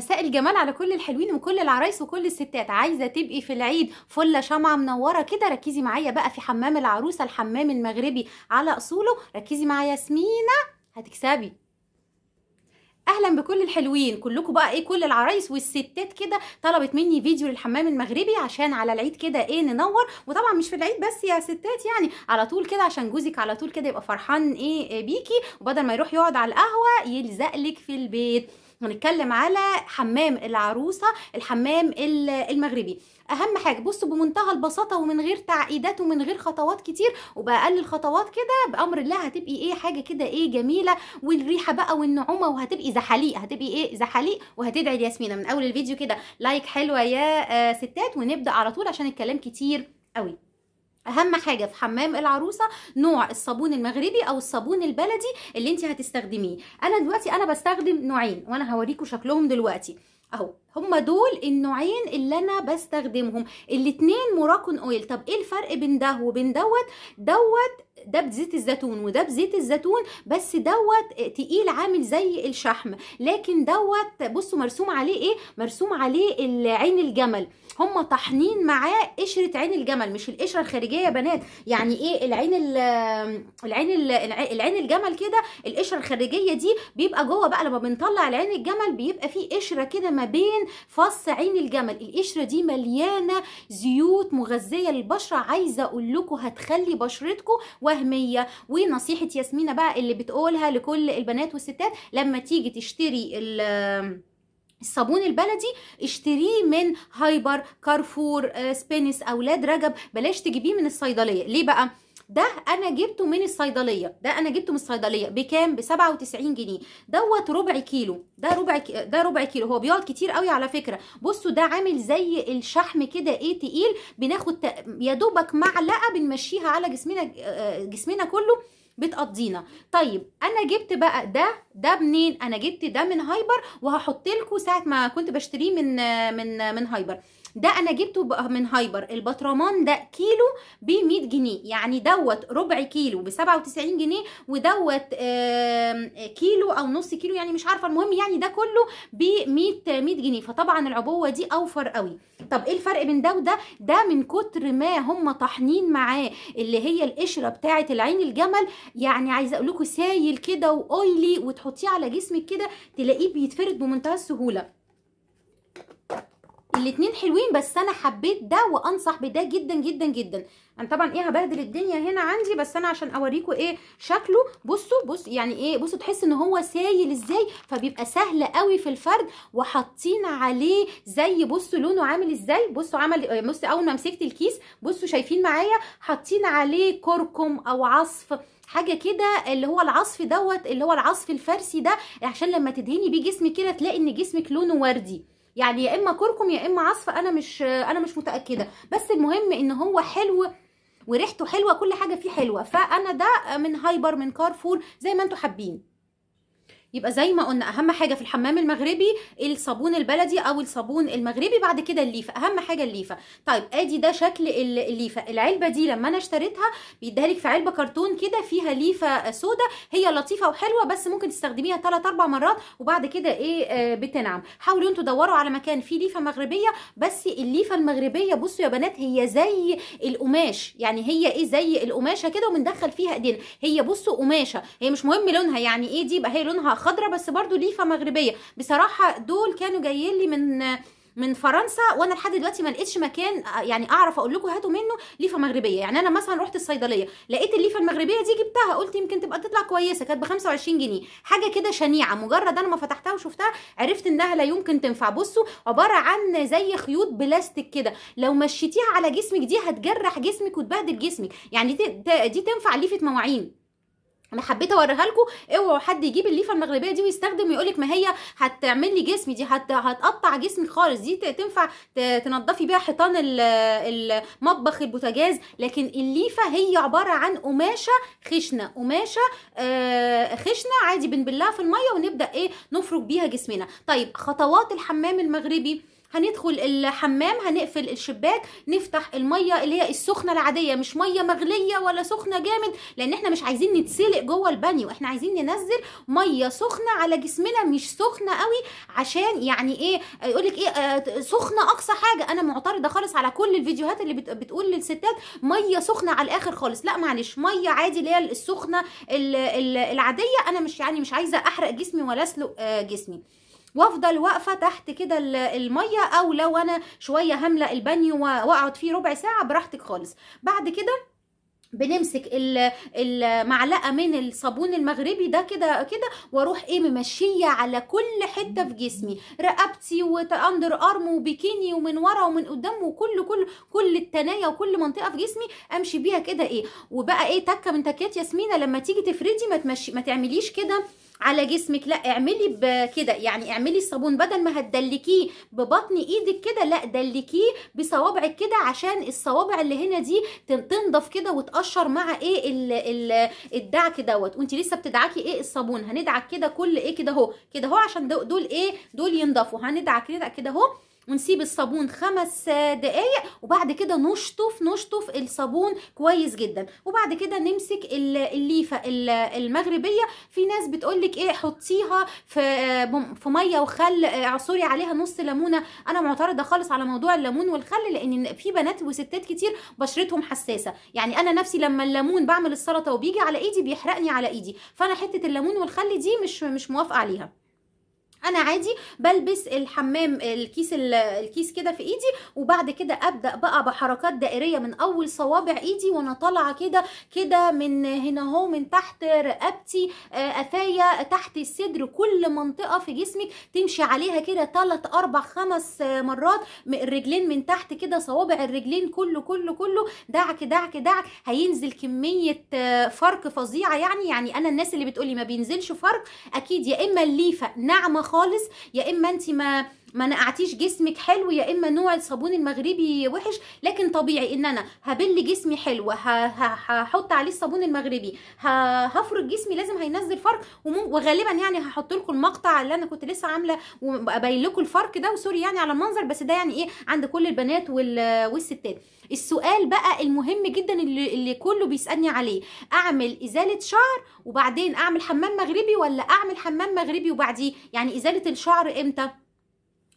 مساء الجمال على كل الحلوين وكل العرايس وكل الستات عايزه تبقي في العيد فله شمعه منوره كده ركزي معايا بقى في حمام العروسه الحمام المغربي على اصوله ركزي معايا ياسمينه هتكسبي اهلا بكل الحلوين كلكم بقى ايه كل العرايس والستات كده طلبت مني فيديو للحمام المغربي عشان على العيد كده ايه ننور وطبعا مش في العيد بس يا ستات يعني على طول كده عشان جوزك على طول كده يبقى فرحان ايه بيكي وبدل ما يروح يقعد على القهوه يلزق لك في البيت هنتكلم على حمام العروسه الحمام المغربي اهم حاجه بصوا بمنتهى البساطه ومن غير تعقيدات ومن غير خطوات كتير وباقل الخطوات كده بامر الله هتبقي ايه حاجه كده ايه جميله والريحه بقى والنعومه وهتبقي زحليق هتبقي ايه زحليق وهتدعي لياسمينه من اول الفيديو كده لايك حلوه يا آه، ستات ونبدا على طول عشان الكلام كتير قوي اهم حاجه في حمام العروسه نوع الصابون المغربي او الصابون البلدي اللي انت هتستخدميه انا دلوقتي انا بستخدم نوعين وانا هوريكم شكلهم دلوقتي اهو هما دول النوعين اللي انا بستخدمهم الاتنين مراكن اويل طب ايه الفرق بين ده وبين دوت دوت ده بزيت الزيتون وده بزيت الزيتون بس دوت تقيل عامل زي الشحم لكن دوت بصوا مرسوم عليه ايه مرسوم عليه عين الجمل هم طحنين معاه قشره عين الجمل مش القشره الخارجيه يا بنات يعني ايه العين الـ العين الـ العين الجمل كده القشره الخارجيه دي بيبقى جوه بقى لما بنطلع العين الجمل بيبقى فيه قشره كده ما بين فص عين الجمل القشره دي مليانه زيوت مغذيه للبشره عايزه اقول لكم هتخلي بشرتكم وهميه ونصيحه ياسمينه بقى اللي بتقولها لكل البنات والستات لما تيجي تشتري الصابون البلدي اشتريه من هايبر كارفور آه، سبينس اولاد رجب بلاش تجيبيه من الصيدليه ليه بقى ده انا جبته من الصيدليه ده انا جبته من الصيدليه بكام ب 97 جنيه دوت ربع كيلو ده ربع ده ربع كيلو هو بيقعد كتير قوي على فكره بصوا ده عامل زي الشحم كده ايه تقيل بناخد يا دوبك معلقه بنمشيها على جسمنا آه، آه، جسمنا كله بتقضينا طيب انا جبت بقى ده ده منين انا جبت ده من هايبر وهحط لكم ساعه ما كنت بشتريه من آه، من من هايبر ده انا جبته من هايبر البطرمان ده كيلو ب 100 جنيه يعني دوت ربع كيلو ب 97 جنيه ودوت كيلو او نص كيلو يعني مش عارفه المهم يعني ده كله ب 100 100 جنيه فطبعا العبوه دي اوفر قوي طب ايه الفرق بين ده وده ده من كتر ما هم طحنين معاه اللي هي القشره بتاعه العين الجمل يعني عايزه اقول لكم سايل كده واويلي وتحطيه على جسمك كده تلاقيه بيتفرد بمنتهى السهوله الاتنين حلوين بس انا حبيت ده وانصح بده جدا جدا جدا انا طبعا ايه هبهدل الدنيا هنا عندي بس انا عشان اوريكم ايه شكله بصوا بص يعني ايه بصوا تحس ان هو سايل ازاي فبيبقى سهل قوي في الفرد وحاطين عليه زي بصوا لونه عامل ازاي بصوا عمل بصوا اول ما مسكت الكيس بصوا شايفين معايا حاطين عليه كركم او عصف حاجه كده اللي هو العصف دوت اللي هو العصف الفارسي ده عشان لما تدهني بيه جسمك كده تلاقي ان جسمك لونه وردي يعني يا اما كركم يا اما عصف انا مش انا مش متاكده بس المهم ان هو حلو وريحته حلوه كل حاجه فيه حلوه فانا ده من هايبر من كارفور زي ما انتم حابين يبقى زي ما قلنا اهم حاجه في الحمام المغربي الصابون البلدي او الصابون المغربي بعد كده الليفه اهم حاجه الليفه طيب ادي ده شكل الليفه العلبه دي لما انا اشتريتها بيديها لك في علبه كرتون كده فيها ليفه سودا هي لطيفه وحلوه بس ممكن تستخدميها 3 4 مرات وبعد كده ايه آه بتنعم حاولوا انتوا تدوروا على مكان فيه ليفه مغربيه بس الليفه المغربيه بصوا يا بنات هي زي القماش يعني هي ايه زي القماشه كده وبندخل فيها ايدينا هي بصوا قماشه هي مش مهم لونها يعني ايه دي يبقى هي لونها خضرة بس برضو ليفه مغربيه بصراحه دول كانوا جايين لي من من فرنسا وانا لحد دلوقتي ما لقيتش مكان يعني اعرف اقول لكم هاتوا منه ليفه مغربيه يعني انا مثلا رحت الصيدليه لقيت الليفه المغربيه دي جبتها قلت يمكن تبقى تطلع كويسه كانت ب 25 جنيه حاجه كده شنيعه مجرد انا ما فتحتها وشفتها عرفت انها لا يمكن تنفع بصوا عباره عن زي خيوط بلاستيك كده لو مشيتيها على جسمك دي هتجرح جسمك وتبهدل جسمك يعني دي تنفع ليفه مواعين انا حبيت اوريها لكم اوعوا حد يجيب الليفه المغربيه دي ويستخدم ويقول لك ما هي هتعمل لي جسمي دي هت... هتقطع جسمي خالص دي تنفع تنضفي بيها حيطان المطبخ البوتاجاز لكن الليفه هي عباره عن قماشه خشنه قماشه آه خشنه عادي بنبلها في الميه ونبدا ايه نفرك بيها جسمنا طيب خطوات الحمام المغربي هندخل الحمام هنقفل الشباك نفتح الميه اللي هي السخنه العاديه مش ميه مغليه ولا سخنه جامد لان احنا مش عايزين نتسلق جوه البانيو احنا عايزين ننزل ميه سخنه على جسمنا مش سخنه قوي عشان يعني ايه يقول لك ايه آه، سخنه اقصى حاجه انا معترضه خالص على كل الفيديوهات اللي بتقول للستات ميه سخنه على الاخر خالص لا معلش ميه عادي اللي هي السخنه العاديه انا مش يعني مش عايزه احرق جسمي ولا اسلق آه، جسمي وافضل واقفه تحت كده الميه او لو انا شويه هملا البانيو واقعد فيه ربع ساعه براحتك خالص بعد كده بنمسك المعلقه من الصابون المغربي ده كده كده واروح ايه ممشيه على كل حته في جسمي رقبتي واندر ارم وبيكيني ومن ورا ومن قدام وكل كل كل التنايه وكل منطقه في جسمي امشي بيها كده ايه وبقى ايه تكه من تكات ياسمينه لما تيجي تفردي ما تمشي ما تعمليش كده على جسمك لا اعملي كده يعني اعملي الصابون بدل ما هتدلكيه ببطن ايدك كده لا دلكيه بصوابعك كده عشان الصوابع اللي هنا دي تنضف كده وتقشر مع ايه الـ الـ الدعك دوت وانت لسه بتدعكي ايه الصابون هندعك كده كل ايه كده اهو كده اهو عشان دول ايه دول ينضفوا هندعك كده اهو ونسيب الصابون خمس دقايق وبعد كده نشطف نشطف الصابون كويس جدا وبعد كده نمسك الليفه المغربيه في ناس بتقولك ايه حطيها في في ميه وخل اعصري عليها نص ليمونه انا معترضه خالص على موضوع الليمون والخل لان في بنات وستات كتير بشرتهم حساسه يعني انا نفسي لما الليمون بعمل السلطه وبيجي على ايدي بيحرقني على ايدي فانا حته الليمون والخل دي مش مش موافقه عليها انا عادي بلبس الحمام الكيس الكيس كده في ايدي وبعد كده ابدا بقى بحركات دائريه من اول صوابع ايدي وانا طالعه كده كده من هنا اهو من تحت رقبتي آه، قفايا تحت الصدر كل منطقه في جسمك تمشي عليها كده 3 4 5 مرات الرجلين من تحت كده صوابع الرجلين كله كله كله دعك دعك دعك هينزل كميه آه، فرق فظيعه يعني يعني انا الناس اللي بتقولي ما بينزلش فرق اكيد يا اما الليفه ناعمه خالص يا اما انت ما ما نقعتيش جسمك حلو يا اما نوع الصابون المغربي وحش لكن طبيعي ان انا هبل جسمي حلو هحط عليه الصابون المغربي هفرك جسمي لازم هينزل فرق وغالبا يعني هحط لكم المقطع اللي انا كنت لسه عامله وابين لكم الفرق ده وسوري يعني على المنظر بس ده يعني ايه عند كل البنات والستات السؤال بقى المهم جدا اللي, اللي كله بيسالني عليه اعمل ازاله شعر وبعدين اعمل حمام مغربي ولا اعمل حمام مغربي وبعديه يعني ازاله الشعر امتى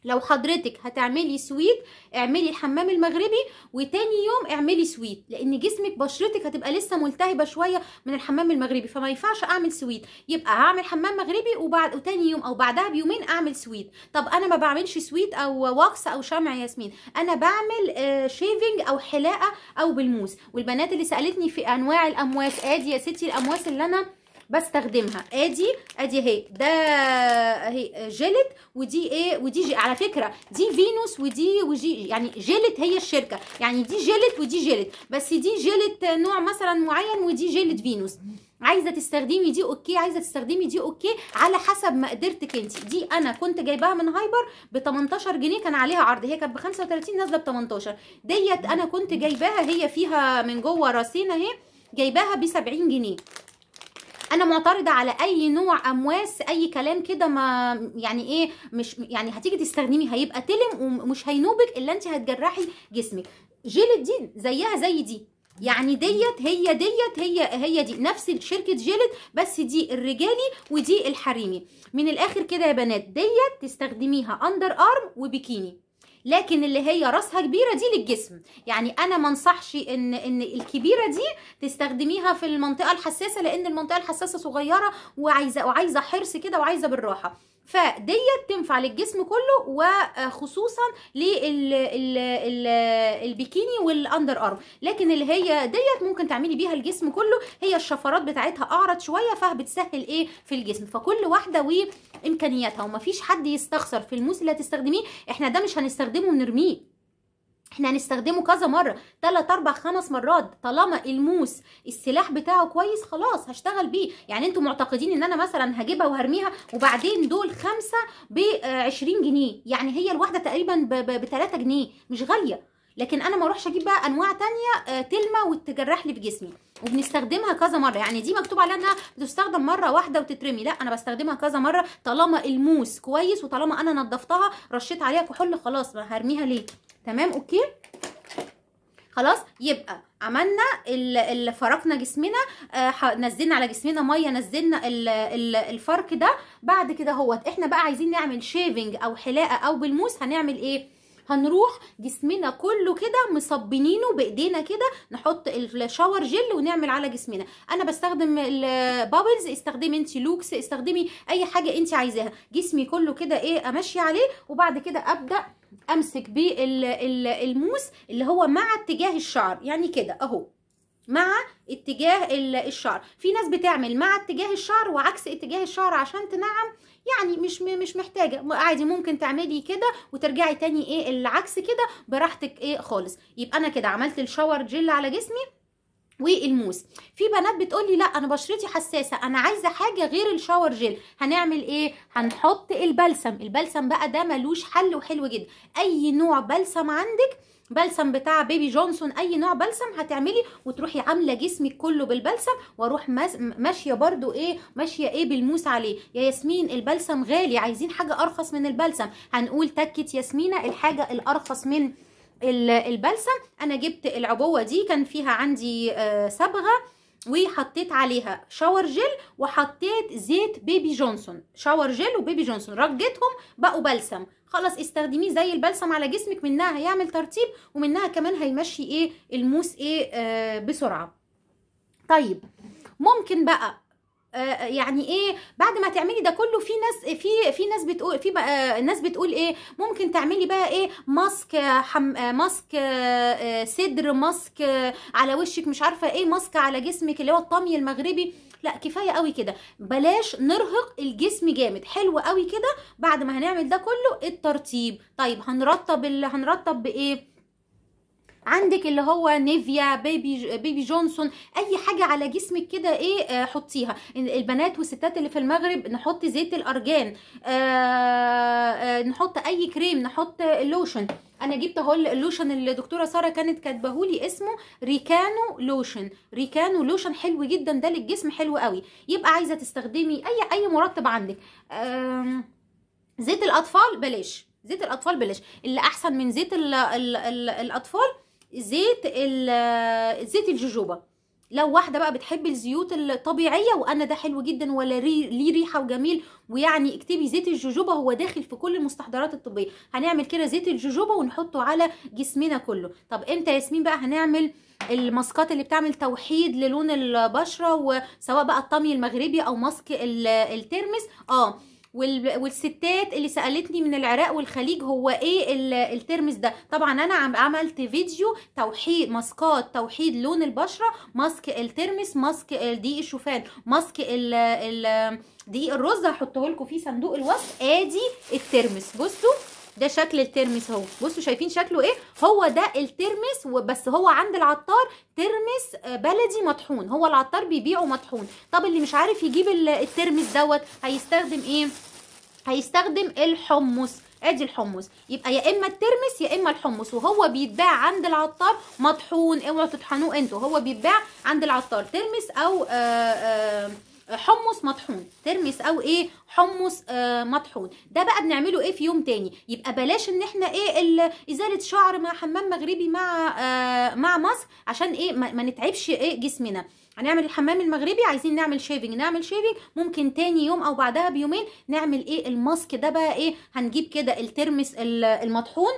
لو حضرتك هتعملي سويت اعملي الحمام المغربي وتاني يوم اعملي سويت لان جسمك بشرتك هتبقى لسه ملتهبه شويه من الحمام المغربي فما ينفعش اعمل سويت يبقى هعمل حمام مغربي وبعد وتاني يوم او بعدها بيومين اعمل سويت طب انا ما بعملش سويت او واكس او شمع ياسمين انا بعمل شيفنج آه، او حلاقه او بالموس والبنات اللي سالتني في انواع الامواس ادي يا ستي الامواس اللي انا بستخدمها ادي ادي اهي ده اهي جيلت ودي ايه ودي جي على فكره دي فينوس ودي وجي يعني جيلت هي الشركه يعني دي جيلت ودي جيلت بس دي جيلت نوع مثلا معين ودي جيلت فينوس عايزه تستخدمي دي اوكي عايزه تستخدمي دي اوكي على حسب ما قدرتك انت دي انا كنت جايباها من هايبر ب 18 جنيه كان عليها عرض هي كانت ب 35 نازله ب 18 ديت انا كنت جايباها هي فيها من جوه راسين اهي جايباها ب 70 جنيه انا معترضه على اي نوع امواس اي كلام كده ما يعني ايه مش يعني هتيجي تستخدمي هيبقى تلم ومش هينوبك الا انت هتجرحي جسمك جيلت دي زيها زي دي يعني ديت هي ديت هي هي دي نفس شركه جيلت بس دي الرجالي ودي الحريمي من الاخر كده يا بنات ديت تستخدميها اندر ارم وبيكيني لكن اللي هي راسها كبيره دي للجسم يعني انا ما انصحش ان ان الكبيره دي تستخدميها في المنطقه الحساسه لان المنطقه الحساسه صغيره وعايزه وعايزه حرص كده وعايزه بالراحه فديت تنفع للجسم كله وخصوصا للبيكيني والاندر ارم لكن اللي هي ديت ممكن تعملي بيها الجسم كله هي الشفرات بتاعتها اعرض شويه فبتسهل ايه في الجسم فكل واحده وامكانياتها ومفيش حد يستخسر في الموس اللي هتستخدميه احنا ده مش هنستخدمه ونرميه احنا هنستخدمه كذا مره ثلاث اربع خمس مرات طالما الموس السلاح بتاعه كويس خلاص هشتغل بيه يعني انتوا معتقدين ان انا مثلا هجيبها وهرميها وبعدين دول خمسه ب 20 جنيه يعني هي الواحده تقريبا ب 3 جنيه مش غاليه لكن انا ما اروحش اجيب بقى انواع تانية آه، تلمى وتجرح لي في جسمي وبنستخدمها كذا مره يعني دي مكتوب عليها انها بتستخدم مره واحده وتترمي لا انا بستخدمها كذا مره طالما الموس كويس وطالما انا نظفتها رشيت عليها كحول خلاص هرميها ليه تمام اوكي خلاص يبقى عملنا اللي فرقنا جسمنا آه نزلنا على جسمنا ميه نزلنا الفرق الفرك ده بعد كده اهوت احنا بقى عايزين نعمل شيفنج او حلاقه او بالموس هنعمل ايه هنروح جسمنا كله كده مصبنينه بايدينا كده نحط الشاور جل ونعمل على جسمنا انا بستخدم البابلز استخدمي انت لوكس استخدمي اي حاجه انت عايزاها جسمي كله كده ايه امشي عليه وبعد كده ابدا امسك بالموس اللي هو مع اتجاه الشعر يعني كده اهو مع اتجاه الشعر في ناس بتعمل مع اتجاه الشعر وعكس اتجاه الشعر عشان تنعم يعني مش مش محتاجه عادي ممكن تعملي كده وترجعي تاني ايه العكس كده براحتك ايه خالص يبقى انا كده عملت الشاور جل على جسمي والموس في بنات بتقولي لا انا بشرتي حساسه انا عايزه حاجه غير الشاور جيل هنعمل ايه هنحط البلسم البلسم بقى ده ملوش حل وحلو جدا اي نوع بلسم عندك بلسم بتاع بيبي جونسون اي نوع بلسم هتعملي وتروحي عامله جسمك كله بالبلسم واروح ماشيه برده ايه ماشيه ايه بالموس عليه يا ياسمين البلسم غالي عايزين حاجه ارخص من البلسم هنقول تكت ياسمينه الحاجه الارخص من البلسم انا جبت العبوه دي كان فيها عندي آه، صبغه وحطيت عليها شاور جيل وحطيت زيت بيبي جونسون شاور جيل وبيبي جونسون رجيتهم بقوا بلسم خلاص استخدميه زي البلسم على جسمك منها هيعمل ترطيب ومنها كمان هيمشي ايه الموس ايه آه بسرعه طيب ممكن بقى آه، آه، يعني ايه بعد ما تعملي ده كله في ناس في في ناس بتقول في آه، ناس بتقول ايه ممكن تعملي بقى ايه ماسك حم ماسك صدر ماسك على وشك مش عارفه ايه ماسك على جسمك اللي هو الطمي المغربي لا كفايه قوي كده بلاش نرهق الجسم جامد حلو قوي كده بعد ما هنعمل ده كله الترطيب طيب هنرطب هنرطب بايه عندك اللي هو نيفيا بيبي بيبي جونسون اي حاجه على جسمك كده ايه آه، حطيها البنات والستات اللي في المغرب نحط زيت الارجان آه, آه، نحط اي كريم نحط لوشن انا جبت اهو اللوشن اللي الدكتوره ساره كانت كاتباهولي اسمه ريكانو لوشن ريكانو لوشن حلو جدا ده للجسم حلو قوي يبقى عايزه تستخدمي اي اي مرطب عندك آه زيت الاطفال بلاش زيت الاطفال بلاش اللي احسن من زيت الـ الـ الـ الاطفال زيت زيت الجوجوبا لو واحده بقى بتحب الزيوت الطبيعيه وانا ده حلو جدا ولا ليه ريحه وجميل ويعني اكتبي زيت الجوجوبا هو داخل في كل المستحضرات الطبيه هنعمل كده زيت الجوجوبا ونحطه على جسمنا كله طب امتى ياسمين بقى هنعمل الماسكات اللي بتعمل توحيد للون البشره وسواء بقى الطمي المغربي او ماسك الترمس اه والستات اللي سالتني من العراق والخليج هو ايه الترمس ده طبعا انا عم عملت فيديو توحيد ماسكات توحيد لون البشره ماسك الترمس ماسك دقيق الشوفان ماسك ال ال دقيق الرز هحطه لكم في صندوق الوصف ادي الترمس بصوا ده شكل الترمس اهو بصوا شايفين شكله ايه هو ده الترمس وبس هو عند العطار ترمس آه، بلدي مطحون هو العطار بيبيعه مطحون طب اللي مش عارف يجيب الترمس دوت هيستخدم ايه هيستخدم الحمص ادي الحمص يبقى يا اما الترمس يا اما الحمص وهو بيتباع عند العطار مطحون اوعوا تطحنوه انتوا هو بيتباع عند العطار ترمس او آآ آه، آآ آه، حمص مطحون ترمس او ايه حمص آه مطحون ده بقى بنعمله ايه في يوم تاني يبقى بلاش ان احنا ايه ازاله شعر مع حمام مغربي مع آه مع مصر عشان ايه ما, ما نتعبش ايه جسمنا هنعمل الحمام المغربي عايزين نعمل شيفنج نعمل شيفنج ممكن تاني يوم او بعدها بيومين نعمل ايه الماسك ده بقى ايه هنجيب كده الترمس المطحون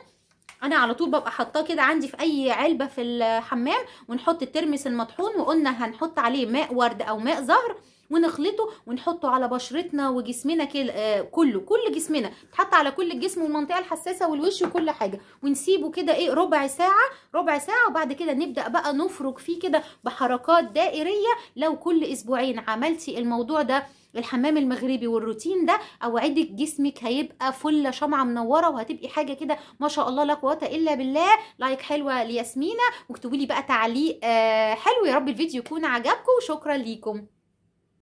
انا على طول ببقى حاطاه كده عندي في اي علبه في الحمام ونحط الترمس المطحون وقلنا هنحط عليه ماء ورد او ماء زهر ونخلطه ونحطه على بشرتنا وجسمنا آه، كله كل جسمنا يتحط على كل الجسم والمنطقه الحساسه والوش وكل حاجه ونسيبه كده ايه ربع ساعه ربع ساعه وبعد كده نبدا بقى نفرك فيه كده بحركات دائريه لو كل اسبوعين عملتي الموضوع ده الحمام المغربي والروتين ده اوعدك جسمك هيبقى فله شمعه منوره وهتبقي حاجه كده ما شاء الله لا قوه الا بالله لايك حلوه لياسمينه واكتبوا لي بقى تعليق آه، حلو يا رب الفيديو يكون عجبكم وشكرا ليكم